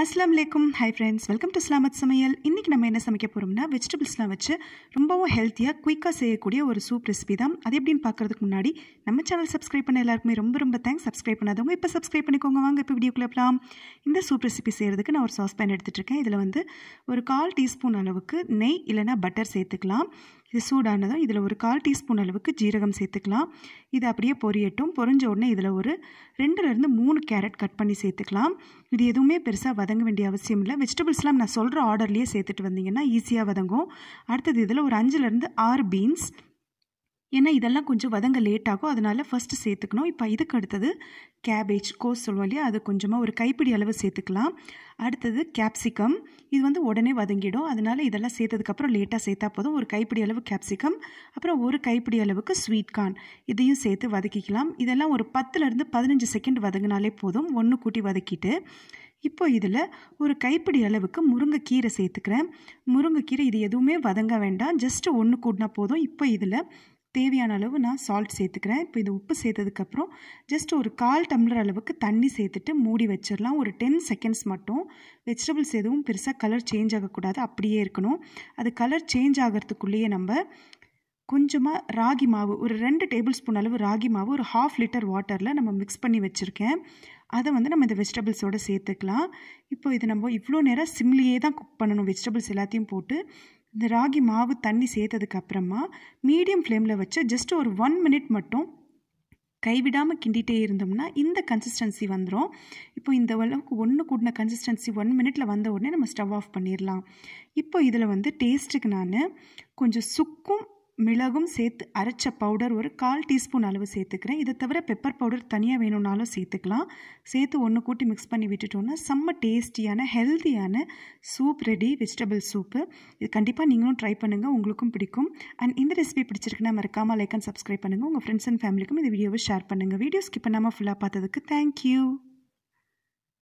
அஸ்லாம் வலைக்கும் hi friends welcome to இஸ்லாமத் சமையல் இன்றைக்கி நம்ம என்ன சமைக்க போகிறோம்னா வெஜிடபிள்ஸ்லாம் வச்சு ரொம்பவும் ஹெல்த்தியாக குயிக்காக செய்யக்கூடிய ஒரு சூப் ரெசிபி தான் அது எப்படின்னு பார்க்குறதுக்கு முன்னாடி நம்ம சேனல் சப்ஸ்கிரைப் பண்ண எல்லாருக்குமே ரொம்ப ரொம்ப தேங்க்ஸ் சப்ஸ்கிரைப் பண்ணாதவங்க இப்போ சப்ஸ்கிரைப் பண்ணிக்கோங்க வாங்க இப்போ வீடியோக்குள்ளே போகலாம் இந்த சூப் ரெசிபி செய்கிறதுக்கு நான் ஒரு சாஸ்பேன் பேன் எடுத்துகிட்ருக்கேன் இதில் வந்து ஒரு கால் டீஸ்பூன் அளவுக்கு நெய் இல்லைனா பட்டர் சேர்த்துக்கலாம் இது சூடானதும் இதில் ஒரு கால் டீஸ்பூன் அளவுக்கு ஜீரகம் சேர்த்துக்கலாம் இது அப்படியே பொரியட்டும் பொரிஞ்ச உடனே இதில் ஒரு ரெண்டுலேருந்து மூணு கேரட் கட் பண்ணி சேர்த்துக்கலாம் இது எதுவுமே பெருசாக வதங்க வேண்டிய அவசியம் இல்லை வெஜிடபிள்ஸ்லாம் நான் சொல்கிற ஆர்டர்லேயே சேர்த்துட்டு வந்தீங்கன்னா ஈஸியாக வதங்கும் அடுத்தது இதில் ஒரு அஞ்சுலேருந்து ஆறு பீன்ஸ் ஏன்னா இதெல்லாம் கொஞ்சம் வதங்க லேட் ஆகும் அதனால் ஃபஸ்ட்டு சேர்த்துக்கணும் இப்போ இதுக்கு அடுத்தது கேபேஜ் கோஸ் சொல்லுவோம் இல்லையா அது கொஞ்சமாக ஒரு கைப்பிடி அளவு சேர்த்துக்கலாம் அடுத்தது கேப்சிகம் இது வந்து உடனே வதங்கிடும் அதனால் இதெல்லாம் சேர்த்ததுக்கப்புறம் லேட்டாக சேர்த்தா போதும் ஒரு கைப்பிடி அளவு கேப்சிகம் அப்புறம் ஒரு கைப்பிடி அளவுக்கு ஸ்வீட் கார்ன் இதையும் சேர்த்து வதக்கிக்கலாம் இதெல்லாம் ஒரு பத்துலேருந்து பதினஞ்சு செகண்ட் வதங்கினாலே போதும் ஒன்று கூட்டி வதக்கிட்டு இப்போ இதில் ஒரு கைப்பிடி அளவுக்கு முருங்கைக்கீரை சேர்த்துக்கிறேன் முருங்கைக்கீரை இது எதுவுமே வதங்க வேண்டாம் ஜஸ்ட்டு ஒன்று கூட்டினா போதும் இப்போ இதில் தேவையான அளவு நான் சால்ட் சேர்த்துக்கிறேன் இப்போ இது உப்பு சேர்த்ததுக்கப்புறம் ஜஸ்ட் ஒரு கால் டம்ளர் அளவுக்கு தண்ணி சேர்த்துட்டு மூடி வச்சிடலாம் ஒரு டென் செகண்ட்ஸ் மட்டும் வெஜிடபிள்ஸ் எதுவும் பெருசாக கலர் சேஞ்ச் ஆகக்கூடாது அப்படியே இருக்கணும் அது கலர் சேஞ்ச் ஆகிறதுக்குள்ளேயே நம்ம கொஞ்சமாக ராகி மாவு ஒரு ரெண்டு டேபிள் ஸ்பூன் அளவு ராகி மாவு ஒரு ஹாஃப் லிட்டர் வாட்டரில் நம்ம மிக்ஸ் பண்ணி வச்சுருக்கேன் அதை வந்து நம்ம இந்த வெஜிடபிள்ஸோடு சேர்த்துக்கலாம் இப்போ இது நம்ம இவ்வளோ நேரம் சிம்லியே தான் குக் பண்ணணும் வெஜிடபிள்ஸ் எல்லாத்தையும் போட்டு இந்த ராகி மாவு தண்ணி சேர்த்ததுக்கு அப்புறமா மீடியம் ஃப்ளேமில் வச்சு ஜஸ்ட் ஒரு ஒன் மினிட் மட்டும் கைவிடாமல் கிண்டிகிட்டே இருந்தோம்னா இந்த கன்சிஸ்டன்சி வந்துடும் இப்போ இந்த அளவுக்கு ஒன்று கூடின கன்சிஸ்டன்சி ஒன் மினிட்ல வந்த உடனே நம்ம ஸ்டவ் ஆஃப் பண்ணிடலாம் இப்போ இதில் வந்து டேஸ்ட்டுக்கு நான் கொஞ்சம் சுக்கும் மிளகும் சேர்த்து அரைச்ச பவுடர் ஒரு கால் டீஸ்பூன் அளவு சேர்த்துக்கிறேன் இதை தவிர பெப்பர் பவுடர் தனியாக வேணும்னாலும் சேர்த்துக்கலாம் சேர்த்து ஒன்று கூட்டி மிக்ஸ் பண்ணி விட்டுட்டோன்னா செம்ம டேஸ்டியான ஹெல்த்தியான சூப் ரெடி வெஜிடபிள் சூப்பு இது கண்டிப்பாக நீங்களும் ட்ரை பண்ணுங்கள் உங்களுக்கும் பிடிக்கும் அண்ட் இந்த ரெசிபி பிடிச்சிருக்குன்னா மறக்காமல் லைக் அண்ட் சப்ஸ்கிரைப் பண்ணுங்கள் உங்கள் ஃப்ரெண்ட்ஸ் அண்ட் ஃபேமிலிக்கும் இந்த வீடியோவை ஷேர் பண்ணுங்கள் வீடியோ ஸ்கிப் பண்ணாமல் ஃபுல்லாக பார்த்ததுக்கு தேங்க்யூ